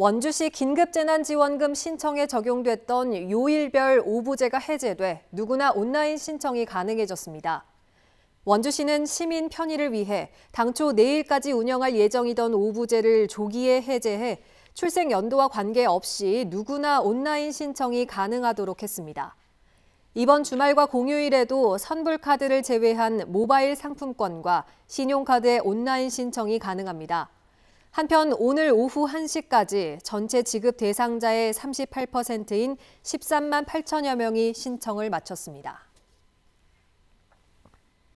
원주시 긴급재난지원금 신청에 적용됐던 요일별 오부제가 해제돼 누구나 온라인 신청이 가능해졌습니다. 원주시는 시민 편의를 위해 당초 내일까지 운영할 예정이던 오부제를 조기에 해제해 출생 연도와 관계없이 누구나 온라인 신청이 가능하도록 했습니다. 이번 주말과 공휴일에도 선불카드를 제외한 모바일 상품권과 신용카드의 온라인 신청이 가능합니다. 한편 오늘 오후 1시까지 전체 지급 대상자의 38%인 13만 8천여 명이 신청을 마쳤습니다.